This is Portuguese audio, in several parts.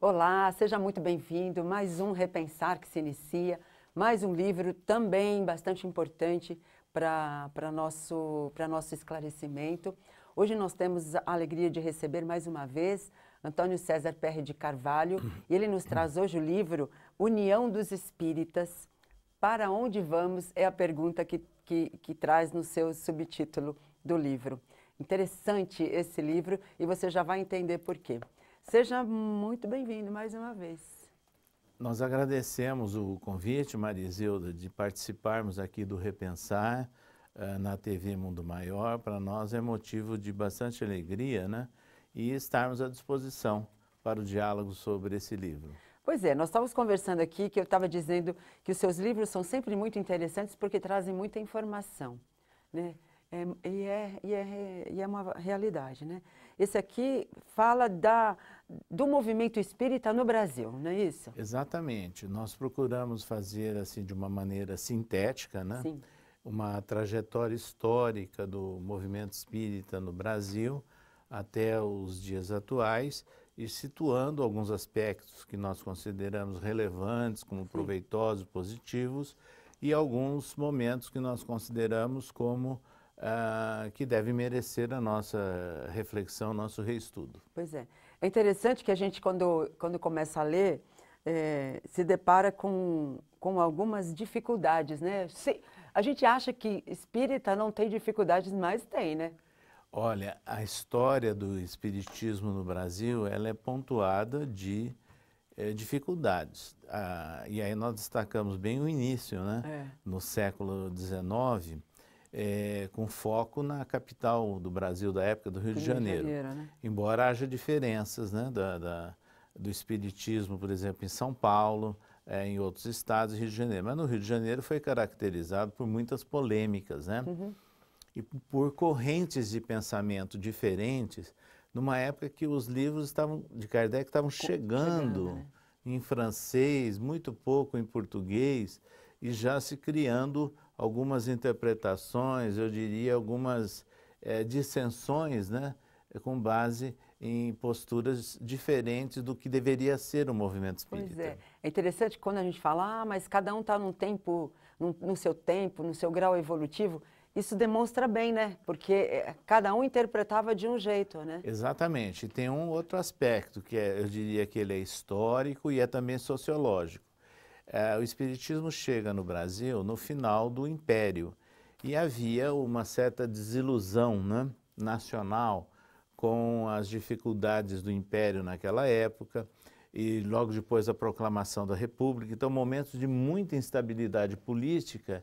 Olá, seja muito bem-vindo. Mais um Repensar que se inicia, mais um livro também bastante importante para nosso, nosso esclarecimento. Hoje nós temos a alegria de receber mais uma vez Antônio César Perry de Carvalho e ele nos traz hoje o livro União dos Espíritas. Para onde vamos? É a pergunta que, que, que traz no seu subtítulo do livro. Interessante esse livro e você já vai entender por quê. Seja muito bem-vindo mais uma vez. Nós agradecemos o convite, Marisilda, de participarmos aqui do Repensar uh, na TV Mundo Maior. Para nós é motivo de bastante alegria, né? E estarmos à disposição para o diálogo sobre esse livro. Pois é, nós estávamos conversando aqui que eu estava dizendo que os seus livros são sempre muito interessantes porque trazem muita informação, né? É, e, é, e, é, e é uma realidade, né? Esse aqui fala da, do movimento espírita no Brasil, não é isso? Exatamente. Nós procuramos fazer assim de uma maneira sintética, né? Sim. Uma trajetória histórica do movimento espírita no Brasil até os dias atuais e situando alguns aspectos que nós consideramos relevantes como Sim. proveitosos, positivos e alguns momentos que nós consideramos como uh, que deve merecer a nossa reflexão, nosso reestudo. Pois é. É interessante que a gente, quando, quando começa a ler, é, se depara com, com algumas dificuldades, né? Se, a gente acha que espírita não tem dificuldades, mas tem, né? Olha, a história do espiritismo no Brasil, ela é pontuada de é, dificuldades. Ah, e aí nós destacamos bem o início, né? É. No século XIX, é, com foco na capital do Brasil da época, do Rio, Rio de Janeiro. De Janeiro né? Embora haja diferenças né, da, da, do espiritismo, por exemplo, em São Paulo, é, em outros estados do Rio de Janeiro. Mas no Rio de Janeiro foi caracterizado por muitas polêmicas né? Uhum. e por correntes de pensamento diferentes, numa época que os livros estavam, de Kardec estavam chegando, chegando né? em francês, muito pouco em português, e já se criando algumas interpretações, eu diria algumas é, dissensões, né, com base em posturas diferentes do que deveria ser o movimento espírita. Pois é. É interessante quando a gente fala, ah, mas cada um está num tempo, num, no seu tempo, no seu grau evolutivo. Isso demonstra bem, né? Porque é, cada um interpretava de um jeito, né? Exatamente. Tem um outro aspecto que é, eu diria que ele é histórico e é também sociológico. É, o Espiritismo chega no Brasil no final do Império e havia uma certa desilusão né, nacional com as dificuldades do Império naquela época e logo depois a proclamação da República. Então, momentos de muita instabilidade política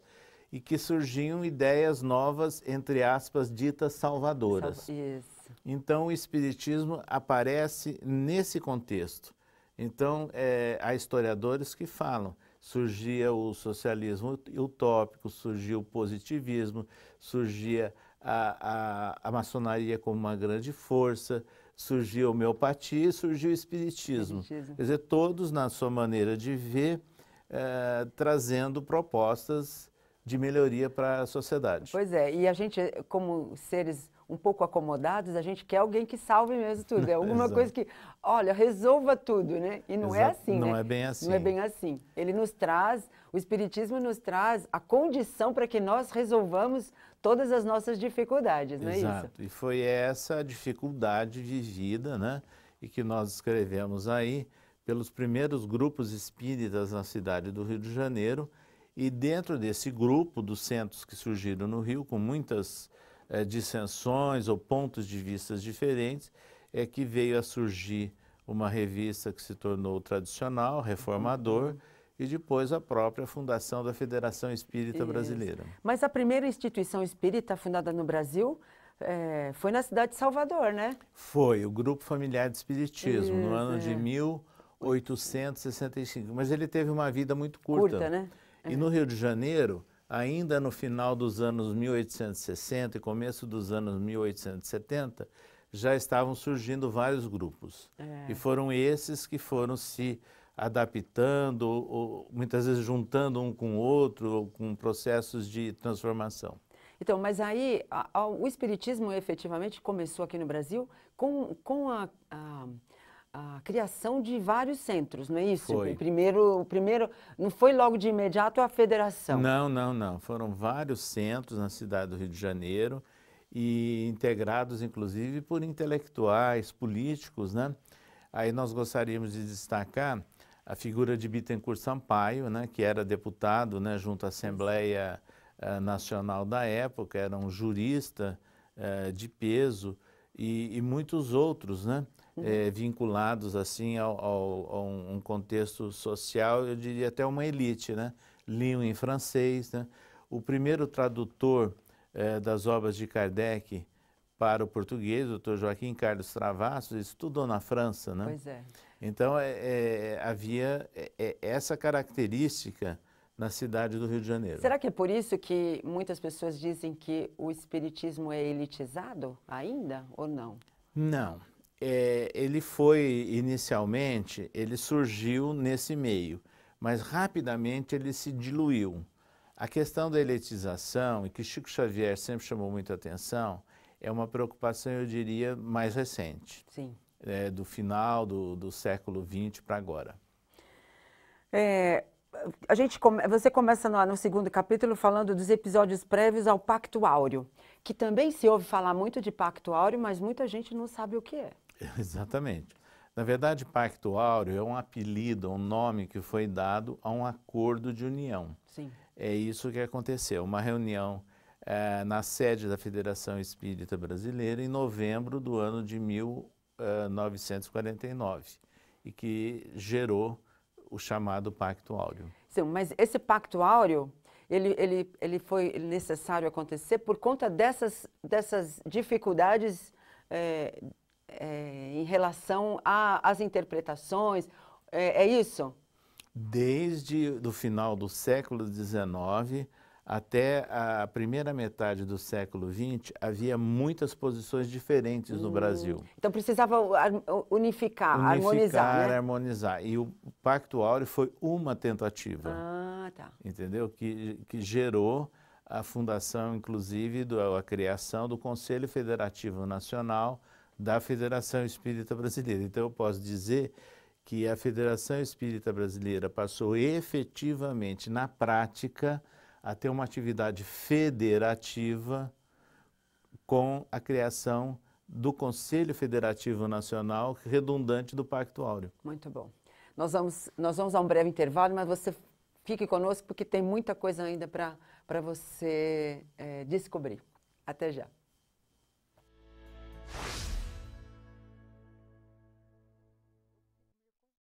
e que surgiam ideias novas, entre aspas, ditas salvadoras. Isso. Então, o Espiritismo aparece nesse contexto. Então, é, há historiadores que falam, surgia o socialismo utópico, surgia o positivismo, surgia a, a, a maçonaria como uma grande força, surgiu a homeopatia e surgiu o espiritismo. espiritismo. Quer dizer, todos, na sua maneira de ver, é, trazendo propostas de melhoria para a sociedade. Pois é, e a gente, como seres um pouco acomodados, a gente quer alguém que salve mesmo tudo. É alguma coisa que, olha, resolva tudo, né? E não é Exato. é assim, não né? é bem assim. Não é bem assim. Ele nos traz, o Espiritismo nos traz a condição para que nós resolvamos todas as nossas dificuldades, não é isso? Exato, e foi essa dificuldade de vida, né? E que nós escrevemos aí pelos primeiros grupos espíritas na cidade do Rio de Janeiro, e dentro desse grupo dos centros que surgiram no Rio, com muitas é, dissensões ou pontos de vistas diferentes, é que veio a surgir uma revista que se tornou tradicional, reformador, uhum. e depois a própria fundação da Federação Espírita Isso. Brasileira. Mas a primeira instituição espírita fundada no Brasil é, foi na cidade de Salvador, né? Foi, o Grupo Familiar de Espiritismo, Isso, no ano é. de 1865. Mas ele teve uma vida muito curta. Curta, né? É. E no Rio de Janeiro, ainda no final dos anos 1860 e começo dos anos 1870, já estavam surgindo vários grupos. É. E foram esses que foram se adaptando, ou, muitas vezes juntando um com o outro, ou com processos de transformação. Então, mas aí a, a, o espiritismo efetivamente começou aqui no Brasil com, com a, a a criação de vários centros, não é isso? Foi. O primeiro, o primeiro não foi logo de imediato a federação. Não, não, não. Foram vários centros na cidade do Rio de Janeiro e integrados inclusive por intelectuais, políticos, né? Aí nós gostaríamos de destacar a figura de Bittencourt Sampaio, né, que era deputado, né, junto à Assembleia uh, Nacional da época, era um jurista uh, de peso e, e muitos outros, né? é, vinculados assim ao, ao, a um contexto social, eu diria até uma elite, né? Liam em francês, né? O primeiro tradutor é, das obras de Kardec para o português, o Dr. Joaquim Carlos Travassos, estudou na França, né? Pois é. Então é, é havia é, é, essa característica na cidade do Rio de Janeiro. Será que é por isso que muitas pessoas dizem que o espiritismo é elitizado ainda ou não? Não, é, ele foi inicialmente, ele surgiu nesse meio, mas rapidamente ele se diluiu. A questão da eletização, e que Chico Xavier sempre chamou muita atenção, é uma preocupação, eu diria, mais recente. Sim. É, do final do, do século XX para agora. É, a gente come, você começa no, no, segundo capítulo falando dos episódios prévios ao Pacto Áureo, que também se ouve falar muito de Pacto Áureo, mas muita gente não sabe o que é. Exatamente. Na verdade, Pacto Áureo é um apelido, um nome que foi dado a um acordo de união. Sim. É isso que aconteceu. Uma reunião é, na sede da Federação Espírita Brasileira em novembro do ano de 1949 eh, e que gerou o chamado Pacto Áureo. Sim, mas esse Pacto Áureo ele, ele, ele foi necessário acontecer por conta dessas, dessas dificuldades. É, é, em relação às interpretações? É, é isso? Desde o final do século XIX até a primeira metade do século XX, havia muitas posições diferentes no hum. Brasil. Então precisava unificar, unificar harmonizar. Né? harmonizar. E o Pacto Áureo foi uma tentativa. Ah, tá. Entendeu? Que, que gerou a fundação, inclusive, do, a criação do Conselho Federativo Nacional da Federação Espírita Brasileira. Então, eu posso dizer que a Federação Espírita Brasileira passou efetivamente, na prática, a ter uma atividade federativa com a criação do Conselho Federativo Nacional, redundante do Pacto Áureo. Muito bom. Nós vamos, nós vamos a um breve intervalo, mas você fique conosco porque tem muita coisa ainda para você é, descobrir. Até já.